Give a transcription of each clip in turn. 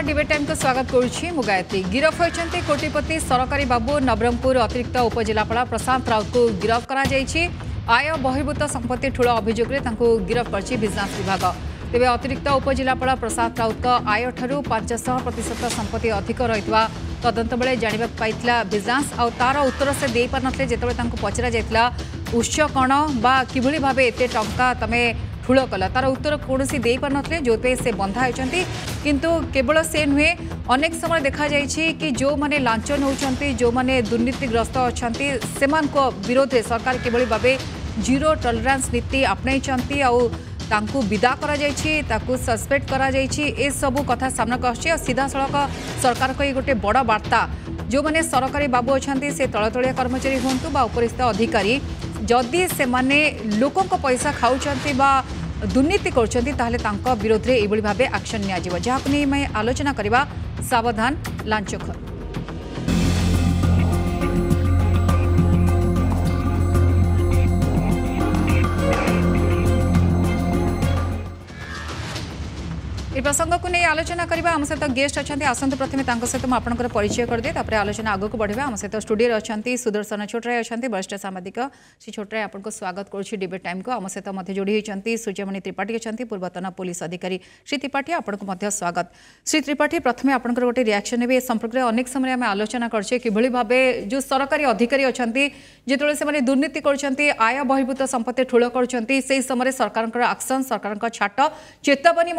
নমস্কার debate time স্বাগত করছি মু গায়ত্রী গিরফ হয়েছেন কোটিপতি সরকারি বাবু নবরঙ্গপুর অতিরিক্ত উপজেলাপাল প্রশান্ত রাউত গিরফ করা আয় বহির্ভূত সম্পত্তি ঠুল অভিযোগে তাঁকু গিরফ করছে ভিজিলান্স বিভাগ তেবে অতিরিক্ত উপজেলাপাল প্রশান্ত রাউত আয়ঠার পাঁচশহ প্রতিশত সম্পত্তি অধিক রয়েছে তদন্ত বেড়ে জাঁয়া ভিজিলান্স আার উত্তর সে দিয়ে পারি যেতবে তাঁকু পচরা যাই উৎস কণ বা কিভাবে ভাবে এত টঙ্কা তুমি ठूल कला तार उत्तर कौन दे पार ना नोपे से बंधा होती किंतु केवल से नुहे अनेक समय देखा जाए कि जो मैंने लाच नौकर जो मैंने दुर्नीतिग्रस्त अच्छा से विरोध में सरकार किभली भाव जीरो टलरांस नीति आपणई विदा करपेक्ट कर सबू कथा सामना को आधा सड़क सरकार को गोटे बड़ बार्ता जो मैंने सरकारी बाबू अच्छा से तलतिया कर्मचारी हूँ वरिष्ठ अधिकारी जदि से लोक पैसा खाऊ दुर्नीति करते विरोध में यह भाव आक्शन जहाँ को नहीं आलोचना करवा सवधान लाचखोर को नहीं आलोचना आम सहित गेस्ट अच्छा आसन्तु प्रथम सहित मुझे परिचय गरिदिए आलोचना आगे बढा आम सहित स्टुडियो अच्छा सुदर्शन छोटराय अच्छा वरिष्ठ सांबादिक श्री छोटराय आपको स्वागत गर्छु डिबेट को आम सहित जोडी होती सूर्यमणि त्रिपाठी अच्छा पूर्वतन पुलिस अधिकारी श्री त्रिपाठी आपको स्वागत श्री त्रिपाठी प्रथम आप गोटे ने संपर्क में अनेक समय आम आलोचना करे कि भाव जो सरकारी अधिकारी अच्छा जिते ସେମାନେ दुर्नीति कर आय बहिर्भूत संपत्ति ठूल कर सरकार आक्सन सरकार छाट चेतावनी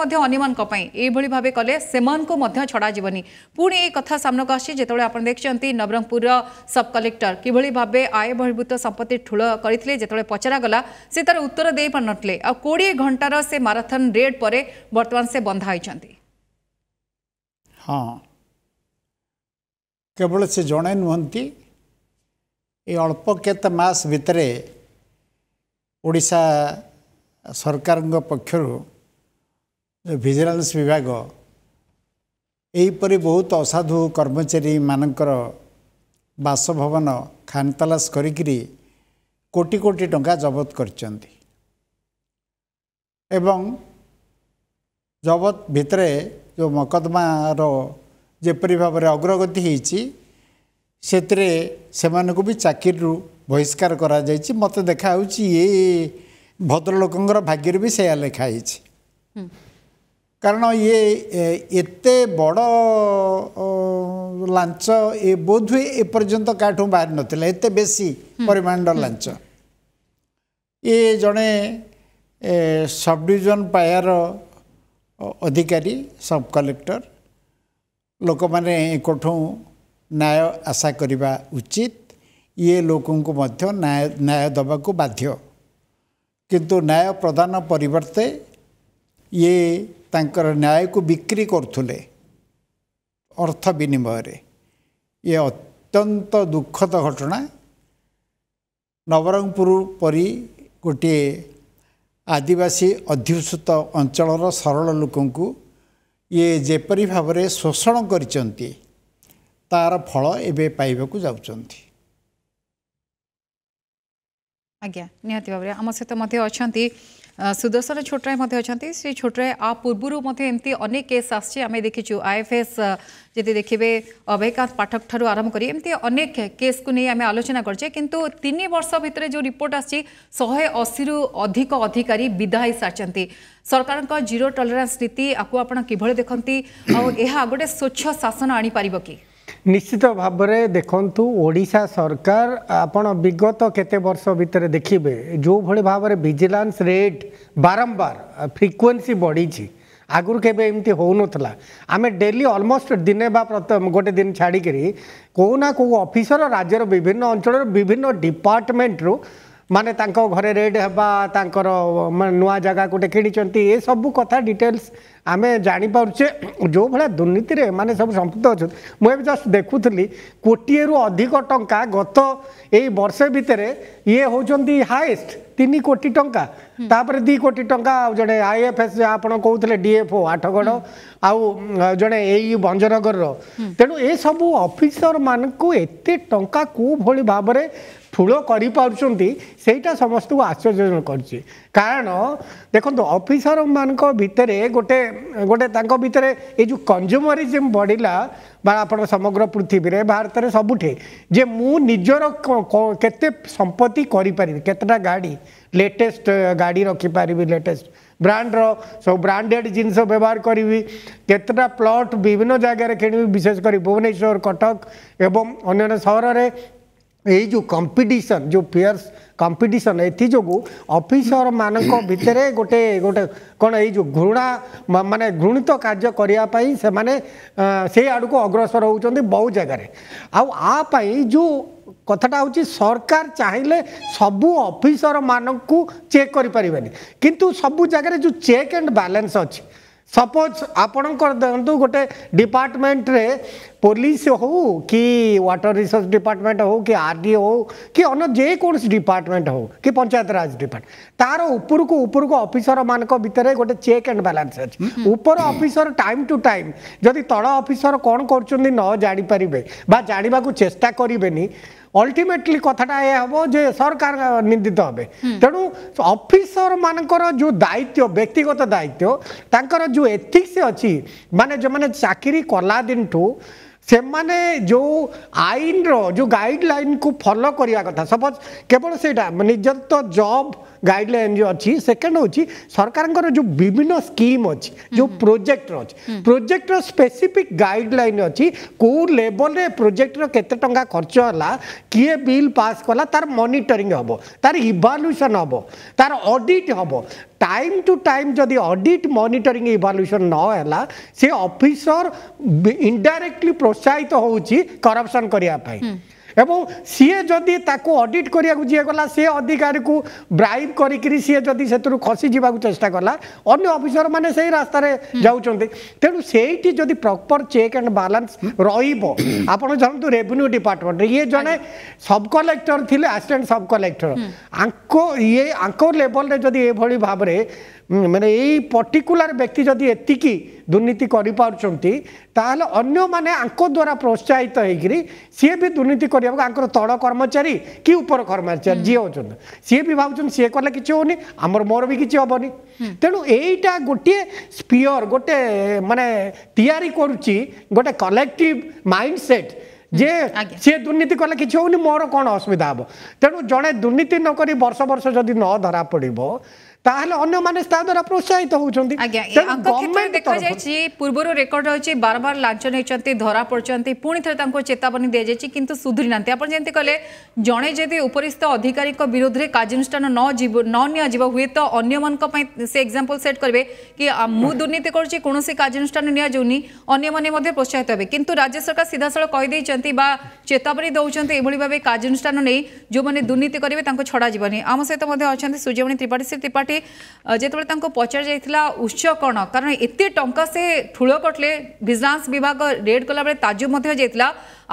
ଛାଟ এইভাবে ভাবে কলে সে ছড়া যাবনি পুঁ এই কথা সামনাকু আসছে যেত আপনার দেখছেন নবরঙ্গপুর সব কলেক্টর কিভাবে ভাবে আয় বহির্ভূত সম্পত্তি ঠুল করে যেত পচরাগলা সে তার উত্তর দিয়ে পার নলে আড়িয়ে ঘণ্টার সে মারাথন রেড পরে বর্তমান সে বন্ধা হয়েছেন হ্যাঁ କେବଳ ସେ ଜଣେ ନୁହନ୍ତି ଏ ଅଳ୍ପ କେତେ ମାସ ଭିତରେ ଓଡ଼ିଶା ସରକାରଙ୍କ ପକ୍ଷରୁ ଭିଜିଲାନ୍ସ ବିଭାଗ ଏହିପରି ବହୁତ ଅସାଧୁ କର୍ମଚାରୀମାନଙ୍କର ବାସଭବନ ଖାନତଲାସ କରିକିରି କୋଟି କୋଟି ଟଙ୍କା ଜବତ କରିଛନ୍ତି ଏବଂ ଜବତ ଭିତରେ ଯେଉଁ ମକଦ୍ଦମାର ଯେପରି ଭାବରେ ଅଗ୍ରଗତି ହୋଇଛି ସେଥିରେ ସେମାନଙ୍କୁ ବି ଚାକିରିରୁ ବହିଷ୍କାର କରାଯାଇଛି ମୋତେ ଦେଖାହେଉଛି ଏ ଭଦ୍ରଲୋକଙ୍କର ଭାଗ୍ୟରେ ବି ସେୟା ଲେଖା ହେଇଛି କାରଣ ଇଏ ଏତେ ବଡ଼ ଲାଞ୍ଚ ଏ ବୋଧହୁଏ ଏପର୍ଯ୍ୟନ୍ତ କାହାଠୁ ବାହାରି ନଥିଲା ଏତେ ବେଶୀ ପରିମାଣର ଲାଞ୍ଚ ଏ ଜଣେ ସବ୍ ଡିଭିଜନ୍ ପାହ୍ୟାର ଅଧିକାରୀ ସବ୍ କଲେକ୍ଟର ଲୋକମାନେ ଏଙ୍କଠୁ ନ୍ୟାୟ ଆଶା କରିବା ଉଚିତ ଇଏ ଲୋକଙ୍କୁ ମଧ୍ୟ ନ୍ୟାୟ ନ୍ୟାୟ ଦେବାକୁ ବାଧ୍ୟ କିନ୍ତୁ ନ୍ୟାୟ ପ୍ରଦାନ ପରିବର୍ତ୍ତେ ଇଏ ତାଙ୍କର ନ୍ୟାୟକୁ ବିକ୍ରି କରୁଥିଲେ ଅର୍ଥ ବିନିମୟରେ ଇଏ ଅତ୍ୟନ୍ତ ଦୁଃଖଦ ଘଟଣା ନବରଙ୍ଗପୁର ପରି ଗୋଟିଏ ଆଦିବାସୀ ଅଧିବୃଷିତ ଅଞ୍ଚଳର ସରଳ ଲୋକଙ୍କୁ ଇଏ ଯେପରି ଭାବରେ ଶୋଷଣ କରିଛନ୍ତି ତା'ର ଫଳ ଏବେ ପାଇବାକୁ ଯାଉଛନ୍ତି ଆଜ୍ଞା ନିହାତି ଭାବରେ ଆମ ସହିତ ମଧ୍ୟ ଅଛନ୍ତି सुदर्शन छोटराय अच्छा श्री छोटराय आ पूर्व अनेक केस आम देखी आईएफएस जी देखिए अभयकांत पाठक ठार् आरंभ कर नहीं आम आलोचना करे किंतु तीन वर्ष भितर जो रिपोर्ट आहे अशी रु अधिक अधिकारी विदाई सारी सरकार जीरो टलरांस नीति आपको आप कि देखती आगे स्वच्छ शासन आनीपर कि ନିଶ୍ଚିତ ଭାବରେ ଦେଖନ୍ତୁ ଓଡ଼ିଶା ସରକାର ଆପଣ ବିଗତ କେତେ ବର୍ଷ ଭିତରେ ଦେଖିବେ ଯେଉଁଭଳି ଭାବରେ ଭିଜିଲାନ୍ସ ରେଟ୍ ବାରମ୍ବାର ଫ୍ରିକ୍ୱେନ୍ସି ବଢ଼ିଛି ଆଗରୁ କେବେ ଏମିତି ହେଉନଥିଲା ଆମେ ଡେଲି ଅଲମୋଷ୍ଟ ଦିନେ ବା ଗୋଟେ ଦିନ ଛାଡ଼ିକିରି କେଉଁ ନା କେଉଁ ଅଫିସର ରାଜ୍ୟର ବିଭିନ୍ନ ଅଞ୍ଚଳର ବିଭିନ୍ନ ଡିପାର୍ଟମେଣ୍ଟରୁ ମାନେ ତାଙ୍କ ଘରେ ରେଡ୍ ହେବା ତାଙ୍କର ମାନେ ନୂଆ ଜାଗା ଗୋଟେ କିଣିଛନ୍ତି ଏସବୁ କଥା ଡିଟେଲ୍ସ ଆମେ ଜାଣିପାରୁଛେ ଯେଉଁ ଭଳିଆ ଦୁର୍ନୀତିରେ ଏମାନେ ସବୁ ସମ୍ପୃକ୍ତ ଅଛନ୍ତି ମୁଁ ଏବେ ଜଷ୍ଟ ଦେଖୁଥିଲି କୋଟିଏରୁ ଅଧିକ ଟଙ୍କା ଗତ ଏଇ ବର୍ଷେ ଭିତରେ ଇଏ ହେଉଛନ୍ତି ହାଏଷ୍ଟ ତିନି କୋଟି ଟଙ୍କା ତାପରେ ଦୁଇ କୋଟି ଟଙ୍କା ଆଉ ଜଣେ ଆଇଏଫଏସ୍ ଆପଣ କହୁଥିଲେ ଡିଏଫଓ ଆଠଗଡ଼ ଆଉ ଜଣେ ଏଇ ଭଞ୍ଜନଗରର ତେଣୁ ଏସବୁ ଅଫିସରମାନଙ୍କୁ ଏତେ ଟଙ୍କା କେଉଁଭଳି ଭାବରେ ଠୁଳ କରିପାରୁଛନ୍ତି ସେଇଟା ସମସ୍ତଙ୍କୁ ଆଶ୍ଚର୍ଯ୍ୟଜନକ କରୁଛି କାରଣ ଦେଖନ୍ତୁ ଅଫିସରମାନଙ୍କ ଭିତରେ ଗୋଟେ ଗୋଟେ ତାଙ୍କ ଭିତରେ ଏଇ ଯେଉଁ କଞ୍ଜୁମରିଜିମ୍ ବଢ଼ିଲା ବା ଆପଣ ସମଗ୍ର ପୃଥିବୀରେ ଭାରତରେ ସବୁଠି ଯେ ମୁଁ ନିଜର କେତେ ସମ୍ପତ୍ତି କରିପାରିବି କେତେଟା ଗାଡ଼ି ଲେଟେଷ୍ଟ ଗାଡ଼ି ରଖିପାରିବି ଲେଟେଷ୍ଟ ବ୍ରାଣ୍ଡର ସବୁ ବ୍ରାଣ୍ଡେଡ଼ ଜିନିଷ ବ୍ୟବହାର କରିବି କେତେଟା ପ୍ଲଟ୍ ବିଭିନ୍ନ ଜାଗାରେ କିଣିବି ବିଶେଷ କରି ଭୁବନେଶ୍ୱର କଟକ ଏବଂ ଅନ୍ୟାନ୍ୟ ସହରରେ ଏଇ ଯେଉଁ କମ୍ପିଟିସନ୍ ଯେଉଁ ପିୟର୍ସ କମ୍ପିଟିସନ୍ ଏଥିଯୋଗୁଁ ଅଫିସର ମାନଙ୍କ ଭିତରେ ଗୋଟେ ଗୋଟେ କ'ଣ ଏଇ ଯେଉଁ ଘୃଣା ମାନେ ଘୃଣିତ କାର୍ଯ୍ୟ କରିବା ପାଇଁ ସେମାନେ ସେଇ ଆଡ଼କୁ ଅଗ୍ରସର ହେଉଛନ୍ତି ବହୁ ଜାଗାରେ ଆଉ ଆ ପାଇଁ ଯେଉଁ କଥାଟା ହେଉଛି ସରକାର ଚାହିଁଲେ ସବୁ ଅଫିସରମାନଙ୍କୁ ଚେକ୍ କରିପାରିବେନି କିନ୍ତୁ ସବୁ ଜାଗାରେ ଯେଉଁ ଚେକ୍ ଆଣ୍ଡ ବାଲାନ୍ସ ଅଛି ସପୋଜ୍ ଆପଣଙ୍କର ଦେଖନ୍ତୁ ଗୋଟେ ଡିପାର୍ଟମେଣ୍ଟରେ ପୋଲିସ ହଉ କି ୱାଟର ରିସୋର୍ସ ଡିପାର୍ଟମେଣ୍ଟ ହଉ କି ଆର୍ ଡି ହଉ କି ଅନ୍ୟ ଯେକୌଣସି ଡିପାର୍ଟମେଣ୍ଟ ହଉ କି ପଞ୍ଚାୟତରାଜ ଡିପାର୍ଟମେଣ୍ଟ ତାର ଉପରକୁ ଉପରକୁ ଅଫିସରମାନଙ୍କ ଭିତରେ ଗୋଟେ ଚେକ୍ ଆଣ୍ଡ ବାଲାନ୍ସ ଅଛି ଉପର ଅଫିସର ଟାଇମ୍ ଟୁ ଟାଇମ୍ ଯଦି ତଳ ଅଫିସର କ'ଣ କରୁଛନ୍ତି ନ ଜାଣିପାରିବେ ବା ଜାଣିବାକୁ ଚେଷ୍ଟା କରିବେନି ଅଲ୍ଟିମେଟଲି କଥାଟା ଏ ହେବ ଯେ ସରକାର ନିନ୍ଦିତ ହେବେ ତେଣୁ ଅଫିସରମାନଙ୍କର ଯେଉଁ ଦାୟିତ୍ୱ ବ୍ୟକ୍ତିଗତ ଦାୟିତ୍ୱ ତାଙ୍କର ଯେଉଁ ଏଥିକ୍ସ ଅଛି ମାନେ ଯେଉଁମାନେ ଚାକିରି କଲା ଦିନଠୁ से मैंने जो आईन रो जो गाइडलाइन को फॉलो करिया कथा सपोज केवल सेटा निजर तो जॉब ଗାଇଡ଼ଲାଇନ୍ ଯେଉଁ ଅଛି ସେକେଣ୍ଡ ହେଉଛି ସରକାରଙ୍କର ଯେଉଁ ବିଭିନ୍ନ ସ୍କିମ୍ ଅଛି ଯେଉଁ ପ୍ରୋଜେକ୍ଟର ଅଛି ପ୍ରୋଜେକ୍ଟର ସ୍ପେସିଫିକ୍ ଗାଇଡ଼ଲାଇନ୍ ଅଛି କେଉଁ ଲେବଲ୍ରେ ପ୍ରୋଜେକ୍ଟର କେତେ ଟଙ୍କା ଖର୍ଚ୍ଚ ହେଲା କିଏ ବିଲ୍ ପାସ୍ କଲା ତାର ମନିଟରିଂ ହେବ ତାର ଇଭାଲୁଏସନ୍ ହେବ ତାର ଅଡ଼ିଟ୍ ହେବ ଟାଇମ୍ ଟୁ ଟାଇମ୍ ଯଦି ଅଡ଼ିଟ୍ ମନିଟରିଂ ଇଭାଲୁଏସନ୍ ନ ହେଲା ସେ ଅଫିସର ଇନଡାଇରେକ୍ଟଲି ପ୍ରୋତ୍ସାହିତ ହେଉଛି କରପ୍ସନ୍ କରିବା ପାଇଁ এবং সি যদি তাকে অডিট করা যে গলা সে অধিকারী ব্রাইব করি সি যদি সেতু খসি যা চেষ্টা কলা অন্য অফিসর মানে সেই রাস্তায় যাচ্ছেন তেমন সেইটি যদি প্রপর চেক আন্ড বালান্স রহব আপনার জানতু রেভিনিউ ডিপার্টমেন্ট ইয়ে জনে সব কলেক্টর লে আসিষ্টাট সব কলেক্টর আঙ্ক ইয়ে আঙ্ক লেভেলে যদি এভাবে ভাবে মানে এই পর্টিকুলার ব্যক্তি যদি এতিকি দুর্নীতি করে পাচ্ছেন তাহলে অন্য মানে আঙ্ক দ্বারা প্রোৎসাহিত হয়ে সি বি দুর্নীতি করি କରିବାକୁ ଆଙ୍କର ତଳ କର୍ମଚାରୀ କି ଉପର କର୍ମଚାରୀ ଯିଏ ହେଉଛନ୍ତି ସିଏ ବି ଭାବୁଛନ୍ତି ସିଏ କଲେ କିଛି ହେଉନି ଆମର ମୋର ବି କିଛି ହେବନି ତେଣୁ ଏଇଟା ଗୋଟିଏ ସ୍ପିଅର ଗୋଟେ ମାନେ ତିଆରି କରୁଛି ଗୋଟେ କଲେକ୍ଟିଭ ମାଇଣ୍ଡ ସେଟ୍ ଯେ ସିଏ ଦୁର୍ନୀତି କଲେ କିଛି ହେଉନି ମୋର କ'ଣ ଅସୁବିଧା ହେବ ତେଣୁ ଜଣେ ଦୁର୍ନୀତି ନକରି ବର୍ଷ ବର୍ଷ ଯଦି ନ ଧରା ପଡ଼ିବ ତାହେଲେ ଅନ୍ୟମାନେ ତା ଦ୍ୱାରା ପ୍ରୋତ୍ସାହିତ ହେଉଛନ୍ତି ଦେଖାଯାଇଛି ପୂର୍ବରୁ ରେକର୍ଡ ରହିଛି ବାରମ୍ବାର ଲାଞ୍ଚ ନେଇଛନ୍ତି ଧରା ପଡ଼ିଛନ୍ତି ପୁଣି ଥରେ ତାଙ୍କୁ ଚେତାବନୀ ଦିଆଯାଇଛି କିନ୍ତୁ ସୁଧୁରି ନାହାନ୍ତି ଆପଣ ଯେମିତି କହିଲେ ଜଣେ ଯଦି ଉପରିସ୍ଥ ଅଧିକାରୀଙ୍କ ବିରୋଧରେ କାର୍ଯ୍ୟାନୁଷ୍ଠାନ ନ ଯିବ ନ ନିଆଯିବ ହୁଏତ ଅନ୍ୟମାନଙ୍କ ପାଇଁ ସେ ଏକ୍ଜାମ୍ପଲ ସେଟ୍ କରିବେ କି ମୁଁ ଦୁର୍ନୀତି କରୁଛି କୌଣସି କାର୍ଯ୍ୟାନୁଷ୍ଠାନ ନିଆଯାଉନି ଅନ୍ୟମାନେ ମଧ୍ୟ ପ୍ରୋତ୍ସାହିତ ହେବେ କିନ୍ତୁ ରାଜ୍ୟ ସରକାର ସିଧାସଳଖ କହିଦେଇଛନ୍ତି ବା ଚେତାବନୀ ଦେଉଛନ୍ତି ଏଭଳି ଭାବେ କାର୍ଯ୍ୟାନୁଷ୍ଠାନ ନେଇ ଯେଉଁମାନେ ଦୁର୍ନୀତି କରିବେ ତାଙ୍କୁ ଛଡ଼ାଯିବନି ଆମ ସହିତ ମଧ୍ୟ ଅଛନ୍ତି ସୂର୍ଯ୍ୟମଣି ତ୍ରିପାଠୀ ଶ୍ରୀ ତ୍ରିପାଠୀ ନିକଟେ ଯେତେବେଳେ ତାଙ୍କୁ ପଚରାଯାଇଥିଲା ଉତ୍ସ କ'ଣ କାରଣ ଏତେ ଟଙ୍କା ସେ ଠୁଳ କଟିଲେ ଭିଜିଲାନ୍ସ ବିଭାଗ ରେଡ୍ କଲାବେଳେ ତାଜୁ ମଧ୍ୟ ଯାଇଥିଲା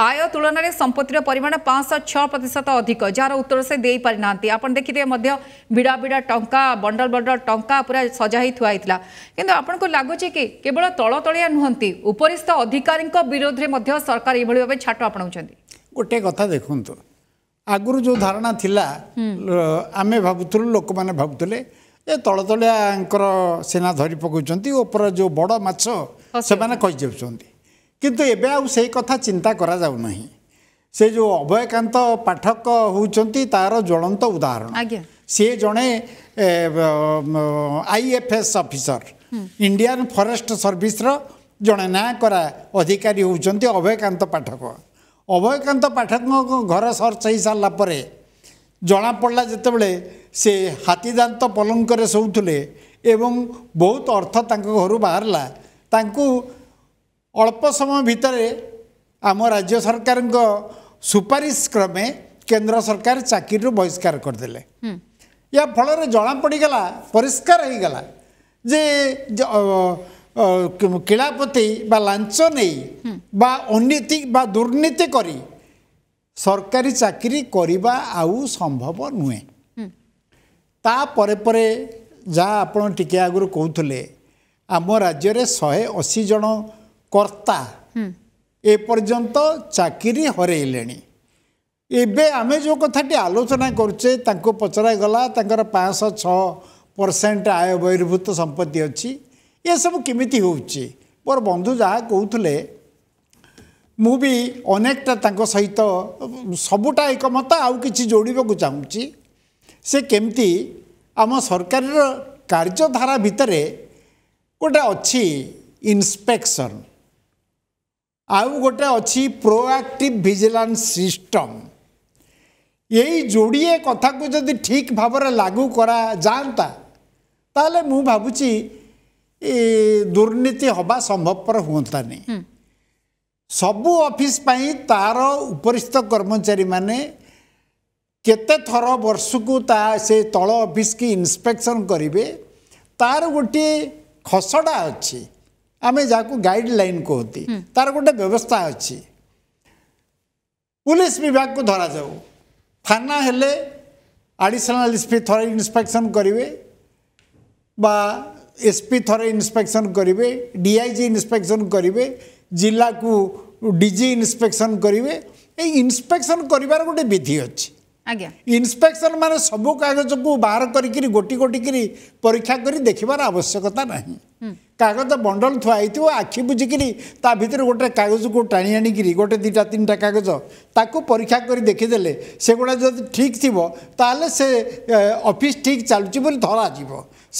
ଆୟ ତୁଳନାରେ ସମ୍ପତ୍ତିର ପରିମାଣ ପାଞ୍ଚଶହ ଛଅ ପ୍ରତିଶତ ଅଧିକ ଯାହାର ଉତ୍ତର ସେ ଦେଇପାରିନାହାନ୍ତି ଆପଣ ଦେଖିଥିବେ ମଧ୍ୟ ବିଡ଼ା ବିଡ଼ା ଟଙ୍କା ବଣ୍ଡଲ ବଣ୍ଡଲ ଟଙ୍କା ପୁରା ସଜା ହେଇ ଥୁଆ ହେଇଥିଲା କିନ୍ତୁ ଆପଣଙ୍କୁ ଲାଗୁଛି କି କେବଳ ତଳତଳିଆ ନୁହନ୍ତି ଉପରିସ୍ଥ ଅଧିକାରୀଙ୍କ ବିରୋଧରେ ମଧ୍ୟ ସରକାର ଏଭଳି ଭାବେ ଛାଟ ଆପଣାଉଛନ୍ତି ଗୋଟିଏ କଥା ଦେଖନ୍ତୁ ଆଗରୁ ଯେଉଁ ଧାରଣା ଥିଲା ଆମେ ଭାବୁଥିଲୁ ଲୋକମାନେ ଭାବୁଥିଲେ ଏ ତଳ ତଳିଆଙ୍କର ସେନା ଧରି ପକାଉଛନ୍ତି ଉପର ଯେଉଁ ବଡ଼ ମାଛ ସେମାନେ କହିଯାଉଛନ୍ତି କିନ୍ତୁ ଏବେ ଆଉ ସେଇ କଥା ଚିନ୍ତା କରାଯାଉନାହିଁ ସେ ଯେଉଁ ଅଭୟକାନ୍ତ ପାଠକ ହେଉଛନ୍ତି ତାର ଜ୍ୱଳନ୍ତ ଉଦାହରଣ ସିଏ ଜଣେ I F S officer Indian forest ସର୍ଭିସର ଜଣେ ନାଁ କରା ଅଧିକାରୀ ହେଉଛନ୍ତି ଅଭୟକାନ୍ତ ପାଠକ ଅଭୟକାନ୍ତ ପାଠକଙ୍କ ଘର ସର୍ଚ୍ଚ ହେଇସାରିଲା ପରେ ଜଣାପଡ଼ିଲା ଯେତେବେଳେ ସେ ହାତୀ ଦାନ୍ତ ପଲଙ୍କରେ ଶୋଉଥିଲେ ଏବଂ ବହୁତ ଅର୍ଥ ତାଙ୍କ ଘରୁ ବାହାରିଲା ତାଙ୍କୁ ଅଳ୍ପ ସମୟ ଭିତରେ ଆମ ରାଜ୍ୟ ସରକାରଙ୍କ ସୁପାରିଶ କ୍ରମେ କେନ୍ଦ୍ର ସରକାର ଚାକିରିରୁ ବହିଷ୍କାର କରିଦେଲେ ୟା ଫଳରେ ଜଣାପଡ଼ିଗଲା ପରିଷ୍କାର ହେଇଗଲା ଯେ କିଳାପତି ବା ଲାଞ୍ଚ ନେଇ ବା ଅନୀତି ବା ଦୁର୍ନୀତି କରି ସରକାରୀ ଚାକିରି କରିବା ଆଉ ସମ୍ଭବ ନୁହେଁ ତାପରେ ପରେ ଯାହା ଆପଣ ଟିକେ ଆଗରୁ କହୁଥିଲେ ଆମ ରାଜ୍ୟରେ ଶହେ ଅଶୀ ଜଣ କର୍ତ୍ତା ଏପର୍ଯ୍ୟନ୍ତ ଚାକିରି ହରାଇଲେଣି ଏବେ ଆମେ ଯେଉଁ କଥାଟି ଆଲୋଚନା କରୁଛେ ତାଙ୍କୁ ପଚରାଗଲା ତାଙ୍କର ପାଞ୍ଚଶହ ଛଅ ପରସେଣ୍ଟ ଆୟ ବହିର୍ଭୂତ ସମ୍ପତ୍ତି ଅଛି ଏସବୁ କେମିତି ହେଉଛି ମୋର ବନ୍ଧୁ ଯାହା କହୁଥିଲେ ମୁଁ ବି ଅନେକଟା ତାଙ୍କ ସହିତ ସବୁଟା ଏକମତ ଆଉ କିଛି ଯୋଡ଼ିବାକୁ ଚାହୁଁଛି ସେ କେମିତି ଆମ ସରକାରର କାର୍ଯ୍ୟଧାରା ଭିତରେ ଗୋଟେ ଅଛି ଇନ୍ସପେକ୍ସନ୍ ଆଉ ଗୋଟେ ଅଛି ପ୍ରୋଆକ୍ଟିଭ୍ ଭିଜିଲାନ୍ସ ସିଷ୍ଟମ୍ ଏଇ ଯୋଡ଼ିଏ କଥାକୁ ଯଦି ଠିକ୍ ଭାବରେ ଲାଗୁ କରାଯାଆନ୍ତା ତାହେଲେ ମୁଁ ଭାବୁଛି ଦୁର୍ନୀତି ହେବା ସମ୍ଭବପର ହୁଅନ୍ତାନି ସବୁ ଅଫିସ୍ ପାଇଁ ତା'ର ଉପରିସ୍ଥ କର୍ମଚାରୀମାନେ କେତେ ଥର ବର୍ଷକୁ ତା ସେ ତଳ ଅଫିସ୍ କି ଇନ୍ସପେକ୍ସନ୍ କରିବେ ତା'ର ଗୋଟିଏ ଖସଡ଼ା ଅଛି ଆମେ ଯାହାକୁ ଗାଇଡ଼ଲାଇନ୍ କହୁଛି ତା'ର ଗୋଟେ ବ୍ୟବସ୍ଥା ଅଛି ପୋଲିସ ବିଭାଗକୁ ଧରାଯାଉ ଥାନା ହେଲେ ଆଡ଼ିସନାଲ୍ ଏସ୍ପି ଥରେ ଇନ୍ସପେକ୍ସନ୍ କରିବେ ବା ଏସ୍ ପି ଥରେ ଇନ୍ସପେକ୍ସନ୍ କରିବେ ଡି ଡିଆଇଜି ଇନ୍ସପେକ୍ସନ୍ କରିବେ ଜିଲ୍ଲାକୁ ଡି ଜି ଇନ୍ସପେକ୍ସନ୍ କରିବେ ଏଇ ଇନ୍ସପେକ୍ସନ୍ କରିବାର ଗୋଟେ ବିଧି ଅଛି ଇନ୍ସପେକ୍ସନ ମାନେ ସବୁ କାଗଜକୁ ବାହାର କରିକିରି ଗୋଟି ଗୋଟିକିରି ପରୀକ୍ଷା କରି ଦେଖିବାର ଆବଶ୍ୟକତା ନାହିଁ କାଗଜ ବଣ୍ଡଲ ଥୁଆ ହେଇଥିବ ଆଖି ବୁଝିକିରି ତା ଭିତରେ ଗୋଟେ କାଗଜକୁ ଟାଣି ଆଣିକିରି ଗୋଟେ ଦୁଇଟା ତିନିଟା କାଗଜ ତାକୁ ପରୀକ୍ଷା କରି ଦେଖିଦେଲେ ସେଗୁଡ଼ା ଯଦି ଠିକ୍ ଥିବ ତାହେଲେ ସେ ଅଫିସ୍ ଠିକ୍ ଚାଲୁଛି ବୋଲି ଧରାଯିବ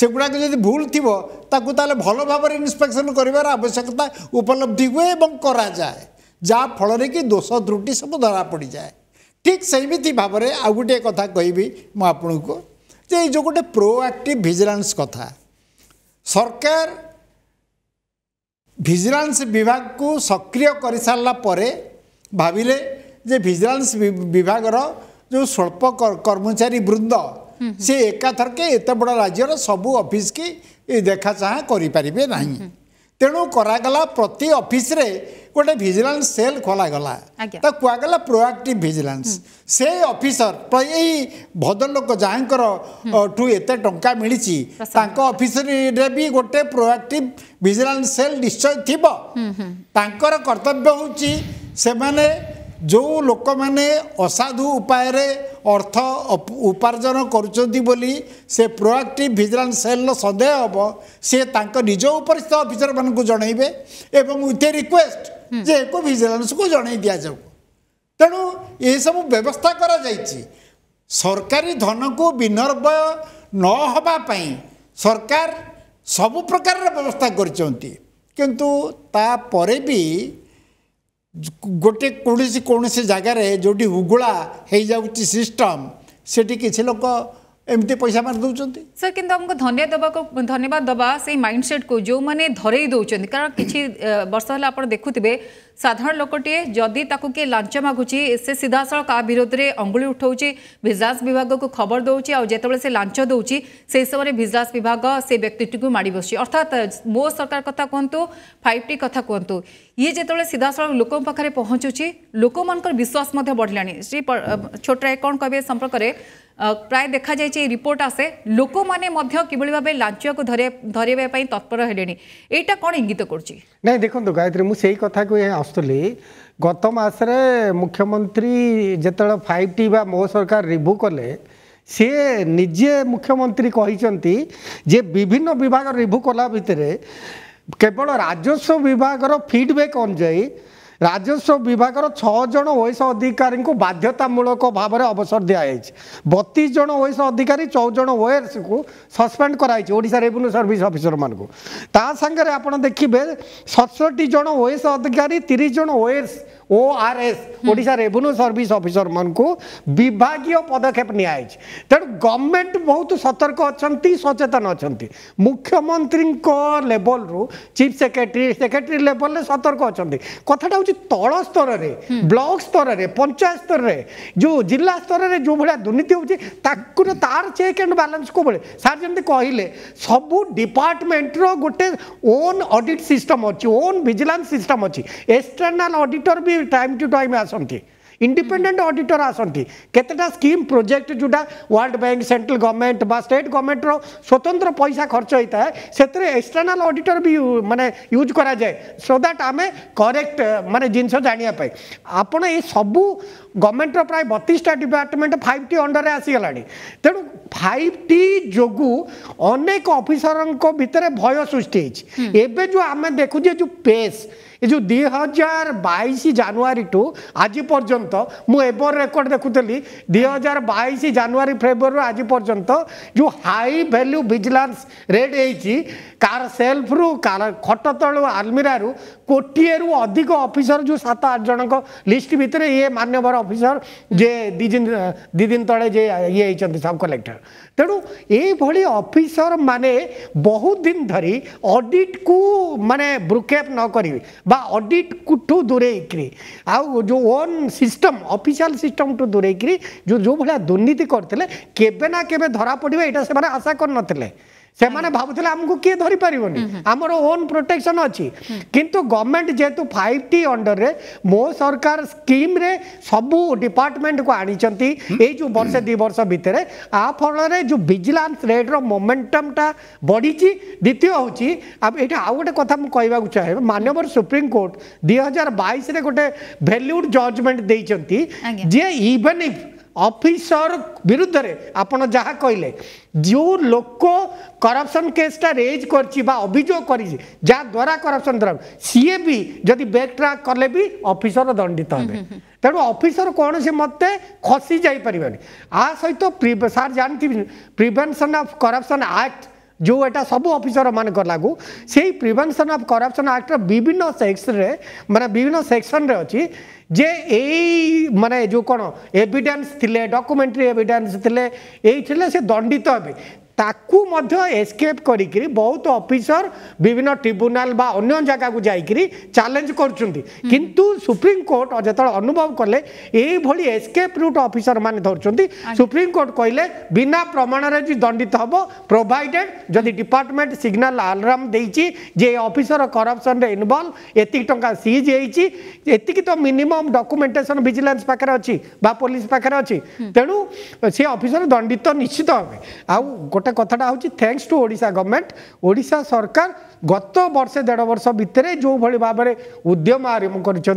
ସେଗୁଡ଼ାକ ଯଦି ଭୁଲ ଥିବ ତାକୁ ତାହେଲେ ଭଲ ଭାବରେ ଇନ୍ସପେକ୍ସନ କରିବାର ଆବଶ୍ୟକତା ଉପଲବ୍ଧି ହୁଏ ଏବଂ କରାଯାଏ ଯାହାଫଳରେ କି ଦୋଷ ତ୍ରୁଟି ସବୁ ଧରା ପଡ଼ିଯାଏ ঠিক ସେମିତି ଭାବରେ ଆଉ ଗୋଟିଏ କଥା କହିବି ମୁଁ ଆପଣଙ୍କୁ ଯେ ଏଇ ଯେଉଁ ଗୋଟେ ପ୍ରୋଆକ୍ଟିଭ୍ ଭିଜିଲାନ୍ସ କଥା ସରକାର ଭିଜିଲାନ୍ସ ବିଭାଗକୁ ସକ୍ରିୟ କରିସାରିଲା ପରେ ଭାବିଲେ ଯେ ଭିଜିଲାନ୍ସ ବିଭାଗର ଯେଉଁ ସ୍ୱଳ୍ପ କର୍ମଚାରୀ ବୃନ୍ଦ ସେ ଏକାଥରକେ ଏତେ ବଡ଼ ରାଜ୍ୟର ସବୁ ଅଫିସକି ଦେଖା ଚାହାଁ କରିପାରିବେ ନାହିଁ ତେଣୁ କରାଗଲା ପ୍ରତି ଅଫିସରେ গোটে ভিজিলান্স সেল খোলাগলা তা কুয়াগলা প্রোআক্টিভ ভিজিলান্স সে অফিসর এই ভদ্রলোক যাঙ্কর ঠু এতে টঙ্কা মিলিছি তাঙ্ক অফিসরে বি গোটে প্রোআক্টিভ ভিজিলান্স সেল নিশ্চয় থিব তাঙ্কর কর্তব্য হচ্ছে সেমানে ଯେଉଁ ଲୋକମାନେ ଅସାଧୁ ଉପାୟରେ ଅର୍ଥ ଉପାର୍ଜନ କରୁଛନ୍ତି ବୋଲି ସେ ପ୍ରୋଆକ୍ଟିଭ୍ ଭିଜିଲାନ୍ସ ସେଲ୍ର ସନ୍ଦେହ ହେବ ସେ ତାଙ୍କ ନିଜ ଉପରିସ୍ଥ ଅଫିସରମାନଙ୍କୁ ଜଣାଇବେ ଏବଂ ୱିଥ୍ ଏ ରିକ୍ୱେଷ୍ଟ ଯେ ଏକ ଭିଜିଲାନ୍ସକୁ ଜଣାଇ ଦିଆଯାଉ ତେଣୁ ଏହିସବୁ ବ୍ୟବସ୍ଥା କରାଯାଇଛି ସରକାରୀ ଧନକୁ ବିନିର୍ଭୟ ନ ହେବା ପାଇଁ ସରକାର ସବୁ ପ୍ରକାରର ବ୍ୟବସ୍ଥା କରିଛନ୍ତି କିନ୍ତୁ ତାପରେ ବି ଗୋଟେ କୌଣସି କୌଣସି ଜାଗାରେ ଯେଉଁଠି ଉଗୁଳା ହେଇଯାଉଛି ସିଷ୍ଟମ୍ ସେଠି କିଛି ଲୋକ एमती पैसा मार दउचंती सर किंतु हमको धन्यवाद दबा को धन्यवाद दबा से माइंडसेट को जो मैंने धरेई दउचंती कारण किछि वर्ष होला आपण देखुतिबे ସାଧାରଣ ଲୋକଟିଏ ଯଦି ତାକୁ କିଏ ଲାଞ୍ଚ ମାଗୁଛି ସେ ସିଧାସଳଖ ଆ ବିରୋଧରେ ଅଙ୍ଗୁଳି ଉଠାଉଛି ଭିଜିଲାନ୍ସ ବିଭାଗକୁ ଖବର ଦେଉଛି ଆଉ ଯେତେବେଳେ ସେ ଲାଞ୍ଚ ଦେଉଛି ସେହି ସମୟରେ ଭିଜିଲାନ୍ସ ବିଭାଗ ସେ ବ୍ୟକ୍ତିଟିକୁ ମାଡ଼ି ବସୁଛି ଅର୍ଥାତ୍ ମୋ ସରକାର କଥା କୁହନ୍ତୁ ଫାଇଭ୍ ଟି କଥା କୁହନ୍ତୁ ଇଏ ଯେତେବେଳେ ସିଧାସଳଖ ଲୋକଙ୍କ ପାଖରେ ପହଞ୍ଚୁଛି ଲୋକମାନଙ୍କର ବିଶ୍ୱାସ ମଧ୍ୟ ବଢ଼ିଲାଣି ଶ୍ରୀ ଛୋଟରାୟ କ'ଣ କହିବେ ସମ୍ପର୍କରେ ପ୍ରାୟ ଦେଖାଯାଇଛି ଏଇ ରିପୋର୍ଟ ଆସେ ଲୋକମାନେ ମଧ୍ୟ କିଭଳି ଭାବେ ଲାଞ୍ଚକୁ ଧରିବା ପାଇଁ ତତ୍ପର ହେଲେଣି ଏଇଟା କ'ଣ ଇଙ୍ଗିତ କରୁଛି ନାଇଁ ଦେଖନ୍ତୁ ଗାୟତ୍ରୀ ମୁଁ ସେଇ କଥାକୁ ହିଁ ଆସୁଥିଲି ଗତ ମାସରେ ମୁଖ୍ୟମନ୍ତ୍ରୀ ଯେତେବେଳେ ଫାଇଭ୍ ଟି ବା ମୋ ସରକାର ରିଭ୍ୟୁ କଲେ ସେ ନିଜେ ମୁଖ୍ୟମନ୍ତ୍ରୀ କହିଛନ୍ତି ଯେ ବିଭିନ୍ନ ବିଭାଗ ରିଭ୍ୟୁ କଲା ଭିତରେ କେବଳ ରାଜସ୍ୱ ବିଭାଗର ଫିଡ଼ବ୍ୟାକ୍ ଅନୁଯାୟୀ ରାଜସ୍ୱ ବିଭାଗର ଛଅ ଜଣ ଓଏସ୍ ଅଧିକାରୀଙ୍କୁ ବାଧ୍ୟତାମୂଳକ ଭାବରେ ଅବସର ଦିଆଯାଇଛି ବତିଶ ଜଣ ଓଏସ୍ ଅଧିକାରୀ ଚଉଦ ଜଣ ଓଏସ୍କୁ ସସ୍ପେଣ୍ଡ କରାଯାଇଛି ଓଡ଼ିଶା ରେଭିନ୍ୟୁ ସର୍ଭିସ୍ ଅଫିସରମାନଙ୍କୁ ତା ସାଙ୍ଗରେ ଆପଣ ଦେଖିବେ ସତଷଠି ଜଣ ଓଏସ୍ ଅଧିକାରୀ ତିରିଶ ଜଣ OS ORS Odisha revenue service officer মানুষ বিভাগীয় পদক্ষেপ নিয়া হয়েছে তেমন গভর্নমেন্ট বহুত সতর্ক অনেক সচেতন অনেক মুখ্যমন্ত্রী লেভেল রু চিফ সেক্রেটারি সেক্রেটারি লেভেল সতর্ক অনেক কথাটা হচ্ছে তল স্তরের ব্লক স্তরের পঞ্চায়েত স্তরের যে জেলা স্তরের যেভাবে দুর্নীতি হচ্ছে তাকে তার চেক আন্ড ব্যালেন্স কোভাবে স্যার যেমন কহিলেন সবু ডিপার্টমেন্টর গোটে ওন অডিট সিস্টম অন ভিজিলান্স সিস্টম অ এক্সটর্নাল অডিটর বি टाइम टू टाइम आसती इंडिपेंडेंट ऑडिटर आसती केतटा स्कीम प्रोजेक्ट जोटा वर्ल्ड बैंक सेंट्रल गवर्नमेंट बा स्टेट गवर्नमेंट रो स्वतंत्र पैसा खर्च होता है से एक्सटर्नाल ऑडिटर भी माने यूज करा जाए सो दैट आम करेक्ट माने जिनस जानाप आप सब गवर्नमेंट प्राय बतीसटा डिपार्टमेंट फाइव टी अंडर आसीगला तेणु फाइव टी जो अनेक अफिसर भय सृष्टि एवं जो आम देखुचे जो पेस ଏ ଯେଉଁ ଦୁଇ ହଜାର ବାଇଶ ଜାନୁଆରୀଠୁ ଆଜି ପର୍ଯ୍ୟନ୍ତ ମୁଁ ଏଭର ରେକର୍ଡ଼ ଦେଖୁଥିଲି ଦୁଇ ହଜାର ବାଇଶ ଜାନୁଆରୀ ଫେବୃଆରୀରୁ ଆଜି ପର୍ଯ୍ୟନ୍ତ ଯେଉଁ ହାଇ ଭ୍ୟାଲ୍ୟୁ ଭିଜିଲାନ୍ସ ରେଟ୍ ହେଇଛି କାର ସେଲ୍ଫରୁ ଖଟ ତଳୁ ଆଲମିରାରୁ କୋଟିଏରୁ ଅଧିକ ଅଫିସର ଯେଉଁ ସାତ ଆଠ ଜଣଙ୍କ ଲିଷ୍ଟ ଭିତରେ ଇଏ ମାନ୍ୟବର ଅଫିସର ଯିଏ ଦୁଇ ଦିନ ଦୁଇ ଦିନ ତଳେ ଯିଏ ଇଏ ହେଇଛନ୍ତି ସବ୍ କଲେକ୍ଟର ତେଣୁ ଏଇଭଳି ଅଫିସରମାନେ ବହୁତ ଦିନ ଧରି ଅଡ଼ିଟ୍କୁ ମାନେ ବ୍ରୁକେପ୍ ନ କରିବି ବା ଅଡ଼ିଟ୍ଠୁ ଦୂରେଇକିରି ଆଉ ଯେଉଁ ଓନ୍ ସିଷ୍ଟମ୍ ଅଫିସିଆଲ୍ ସିଷ୍ଟମ୍ଠୁ ଦୂରେଇକିରି ଯେଉଁ ଯେଉଁ ଭଳିଆ ଦୁର୍ନୀତି କରିଥିଲେ କେବେ ନା କେବେ ଧରା ପଡ଼ିବ ଏଇଟା ସେମାନେ ଆଶା କରିନଥିଲେ से भाथले आमको किए धरी पार्वनि आम ओन प्रोटेक्शन अच्छी किंतु गवर्नमेंट जेहेतु फाइव टी अंडर में मो सरकार स्कीम रे सबू डिपार्टमेंट को आनी जो बर्षे दि बर्ष भितर आ फल जो भिजिलान्स रेड्र मोमेटम टा बढ़ी द्वितीय हूँ ये आउ गोटे कथ कह चाहे मानव सुप्रीमकोर्ट दुई हजार बैस रे गोटे भैल्यूड जजमेंट देवेन इफ ଅଫିସର ବିରୁଦ୍ଧରେ ଆପଣ ଯାହା କହିଲେ ଯେଉଁ ଲୋକ କରପ୍ସନ୍ କେସ୍ଟା ରେଜ୍ କରିଛି ବା ଅଭିଯୋଗ କରିଛି ଯାହାଦ୍ୱାରା କରପ୍ସନ୍ ଧରା ସିଏ ବି ଯଦି ବ୍ୟାକ୍ ଟ୍ରାକ୍ କଲେ ବି ଅଫିସର ଦଣ୍ଡିତ ହେବେ ତେଣୁ ଅଫିସର କୌଣସି ମତେ ଖସି ଯାଇପାରିବନି ଆ ସହିତ ସାର୍ ଜାଣିଥିବେ ପ୍ରିଭେନ୍ସନ୍ ଅଫ୍ କରପ୍ସନ୍ ଆକ୍ଟ जो एटा सब अफिसर मानक लगू से प्रिभेनसन अफ करपसन आक्टर विभिन्न सेक्शन रे विभिन्न सेक्शन रे अच्छी जे यही माने जो कौन एविडेन्स थिले डॉक्यूमेंट्री एविडेंस थिले से दंडित हे एस्केप कर बहुत अफिसर विभिन्न ट्रिब्युनाल अगर जगह को जाकर चैलेंज कर सुप्रीम कोर्ट जो अनुभव कले एस्केप रूट अफिसर मैंने धरती सुप्रीम कोर्ट कहले बिना प्रमाण तो हम्म। से दंडित हम प्रोभाइडेड जदि डिपार्टमेंट सिग्नाल आलराम जे अफिसर करपसन इनवल्व एति टा सीज होती तो मिनिमम डकुमेंटेसन भिजिलान्स पाखे अच्छी पुलिस पाखे अच्छी तेणु सी अफिसर दंडित निश्चित हमें आ গোটে কথাটা হচ্ছে thanks to Odisha government Odisha সরকার গত বর্ষে দেড় বর্ষ ভিতরে যেভাবে ভাবে উদ্যম আরম্ভ করছেন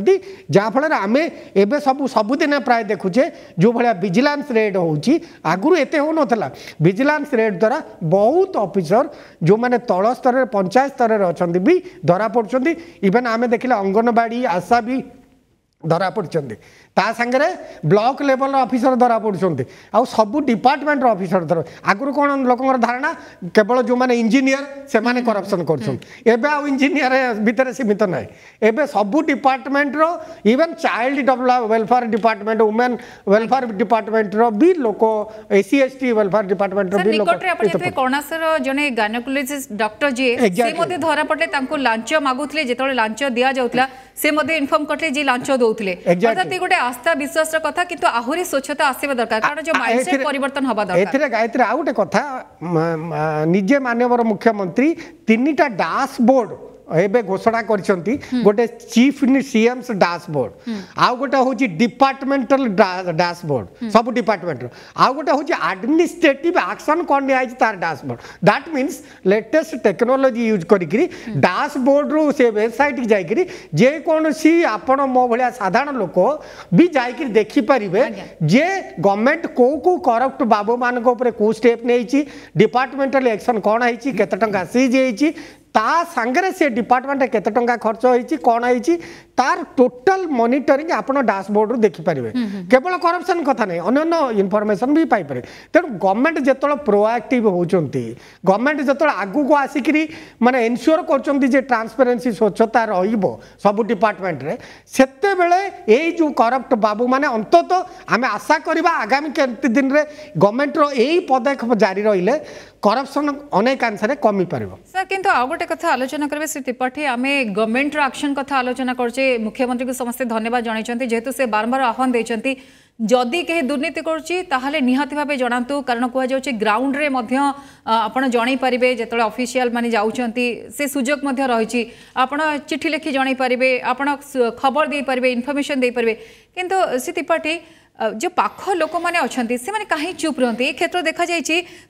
যাফলের আমি এবে সবু সবুদিন প্রায় দেখুছে যেভাবে ভিজিলান্স রেড হচ্ছে আগুর এতে হোনলা ভিজিলান্স রেড দ্বারা বহুত অফিসর যে তল স্তরের পঞ্চায়েত স্তরের অনেক বি ধরা পড়ছেন ইভেন আমি দেখলে অঙ্গনবাড়ি আশা বি ধরা পড়ছেন ତା ସାଙ୍ଗରେ ବ୍ଲକ ଲେଭଲର ଅଫିସର ଧରା ପଡ଼ୁଛନ୍ତି ଆଉ ସବୁ ଡିପାର୍ଟମେଣ୍ଟର ଅଫିସର ଧରା ଆଗରୁ କ'ଣ ଲୋକଙ୍କର ଧାରଣା କେବଳ ଯେଉଁମାନେ ଇଞ୍ଜିନିୟର ସେମାନେ କରପ୍ସନ୍ କରୁଛନ୍ତି ଏବେ ଆଉ ଇଞ୍ଜିନିୟର ଭିତରେ ସୀମିତ ନାହିଁ ଏବେ ସବୁ ଡିପାର୍ଟମେଣ୍ଟର even child develop welfare department women welfare ଡିପାର୍ଟମେଣ୍ଟର ବି ଲୋକ ଏସି ଏସ୍ଟି ୱେଲଫେୟାର ଡିପାର୍ଟମେଣ୍ଟର ବି ଲୋକ କଣାସର ଜଣେ ଗାଇନୋକୋଲୋଜିଷ୍ଟ ଡକ୍ଟର ଯିଏ ସେ ମଧ୍ୟ ଧରା ପଡ଼ିଲେ ତାଙ୍କୁ ଲାଞ୍ଚ ମାଗୁଥିଲେ ଯେତେବେଳେ ଲାଞ୍ଚ ଦିଆଯାଉଥିଲା ସେ ମଧ୍ୟ ଇନଫର୍ମ କରିଥିଲେ ଯିଏ ଲାଞ୍ଚ ଦେଉଥିଲେ ଅର୍ଥାତ୍ ଗୋଟେ আস্থা বিশ্বাসর কথা কিন্তু আহুরি স্বচ্ছতা আসবা দরকার কারণ যে মাইন্ডসেট পরিবর্তন হবা দরকার এথিরে গায়ত্রী আউ গোটে কথা নিজে মাননীয় মুখ্যমন্ত্রী তিনটা ড্যাশবোর্ড एबे घोषणा करछंती गोटे चीफ सी एम्स डाशबोर्ड आउ गोटा होची डिपार्टमेंटल डैशबोर्ड सब डिपार्टमेंट आउ गोटे होची एडमिनिस्ट्रेटिव एक्शन कोन आइज तार dashboard that means latest technology use करिकरी डाशबोर्ड रू से वेबसाइट जाईकरी जे कोनसी आपण मो भलिया साधारण लोक भी जाईकरी देखि जे गवर्नमेंट को को करप्ट बाबू मान को ऊपर को स्टेप नै छि डिपार्टमेंटल एक्शन कोन आइ छि केत टंका सीज हे छि ତା ସାଙ୍ଗରେ ସେ ଡିପାର୍ଟମେଣ୍ଟ କେତେ ଟଙ୍କା ଖର୍ଚ୍ଚ ହେଇଛି କ'ଣ ହେଇଛି তার টোটাল মনিটরিং আপনার ড্যাশবোর্ডরু দেখিপারে কেবল করপশন কথা নাই অন্যান্য ইনফরমেশন বি পাইপারে তেমন গভর্নমেন্ট যেত প্রোআক্টিভ হচ্ছেন গভর্নমেন্ট যেত আগুক আসিকি মানে এনসিওর করছেন যে ট্রান্সপারেন্সি স্বচ্ছতা রহব সবু ডিপার্টমেন্টরে সেতবে এই যে করপ্ট বাবু মানে অন্তত আমি আশা করা আগামী কেতে দিনে গভর্নমেন্টর এই পদক্ষেপ জারি রহলে করপশন অনেকাংশে কমিপার স্যার কিন্তু আউ গোটে কথা আলোচনা করবে শ্রী ত্রিপাঠী আমি গভর্নমেন্টর আকশন কথা আলোচনা করছে मुख्यमंत्री को समस्त धन्यवाद जनई जेहेतु से बारंबार आह्वान देते जदि कहीं दुर्नीति करुच्चे भाव जनातु कारण कह ग्राउंड में आप पारे जो अफिशियाल मैंने जाऊँच से सुजोग रही आपड़ चिठी लिखि जन आपड़ खबर दे पारे इनफर्मेसन दे कितु सी त्रिपाठी जो पाख लोक मैंने अच्छा से कहीं चुप रुहत एक क्षेत्र देखा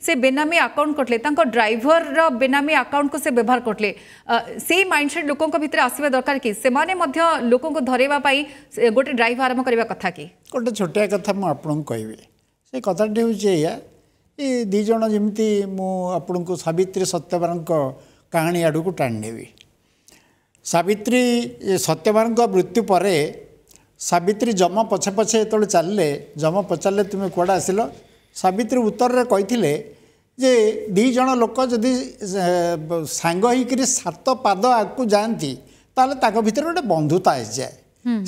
से बेनामी आकाउंट कटले ड्राइवर बेनामी आकाउंट को से व्यवहार कटले से माइंडसेट सेट लोक आसवा दरकार कि से लोक धरवाई गोटे ड्राइव आरंभ करने कथ कि गोटे छोटिया कथा मुझे कह से कथाटी हूँ या ये दिज जमी मुझे सवित्री सत्यवान कहानी आड़ को टाणी नेबी सवित्री सत्यवान मृत्यु पर ସାବିତ୍ରୀ ଯମ ପଛେ ପଛେ ଯେତେବେଳେ ଚାଲିଲେ ଯମ ପଚାରିଲେ ତୁମେ କୁଆଡ଼େ ଆସିଲ ସାବିତ୍ରୀ ଉତ୍ତରରେ କହିଥିଲେ ଯେ ଦୁଇ ଜଣ ଲୋକ ଯଦି ସାଙ୍ଗ ହେଇକିରି ସାତ ପାଦ ଆଗକୁ ଯାଆନ୍ତି ତାହେଲେ ତାଙ୍କ ଭିତରେ ଗୋଟେ ବନ୍ଧୁତା ଆସିଯାଏ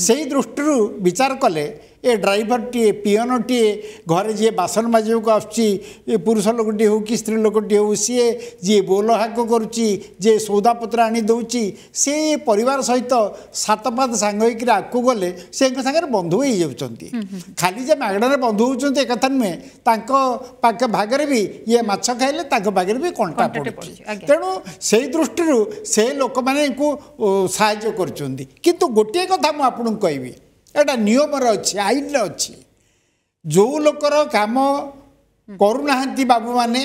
ସେଇ ଦୃଷ୍ଟିରୁ ବିଚାର କଲେ ଏ ଡ୍ରାଇଭରଟିଏ ପିଅନଟିଏ ଘରେ ଯିଏ ବାସନ ମାଜିବାକୁ ଆସୁଛି ପୁରୁଷ ଲୋକଟିଏ ହେଉ କି ସ୍ତ୍ରୀ ଲୋକଟିଏ ହେଉ ସିଏ ଯିଏ ବୋଲହାକ କରୁଛି ଯିଏ ସଉଦାପତ୍ର ଆଣି ଦେଉଛି ସେ ପରିବାର ସହିତ ସାତ ପାତ ସାଙ୍ଗ ହେଇକିରି ଆଗକୁ ଗଲେ ସେଙ୍କ ସାଙ୍ଗରେ ବନ୍ଧୁ ହେଇଯାଉଛନ୍ତି ଖାଲି ଯେ ମାଗଣାରେ ବନ୍ଧୁ ହେଉଛନ୍ତି ଏକଥା ନୁହେଁ ତାଙ୍କ ପାଖ ଭାଗରେ ବି ଇଏ ମାଛ ଖାଇଲେ ତାଙ୍କ ପାଖରେ ବି କଣ୍ଟା ପଡ଼ୁଛି ତେଣୁ ସେଇ ଦୃଷ୍ଟିରୁ ସେ ଲୋକମାନଙ୍କୁ ସାହାଯ୍ୟ କରୁଛନ୍ତି କିନ୍ତୁ ଗୋଟିଏ କଥା ମୁଁ ଆପଣଙ୍କୁ କହିବି ଏଇଟା ନିୟମରେ ଅଛି ଆଇନରେ ଅଛି ଯେଉଁ ଲୋକର କାମ କରୁନାହାନ୍ତି ବାବୁମାନେ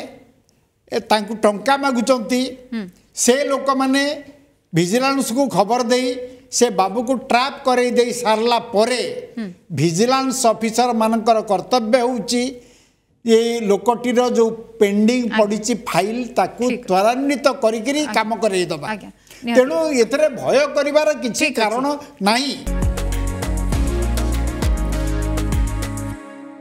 ତାଙ୍କୁ ଟଙ୍କା ମାଗୁଛନ୍ତି ସେ ଲୋକମାନେ ଭିଜିଲାନ୍ସକୁ ଖବର ଦେଇ ସେ ବାବୁକୁ ଟ୍ରାପ୍ କରେଇ ଦେଇ ସାରିଲା ପରେ ଭିଜିଲାନ୍ସ ଅଫିସରମାନଙ୍କର କର୍ତ୍ତବ୍ୟ ହେଉଛି ଏଇ ଲୋକଟିର ଯେଉଁ ପେଣ୍ଡିଂ ପଡ଼ିଛି ଫାଇଲ୍ ତାକୁ ତ୍ୱରାନ୍ୱିତ କରିକିରି କାମ କରେଇ ତେଣୁ ଏଥିରେ ଭୟ କରିବାର କିଛି କାରଣ ନାହିଁ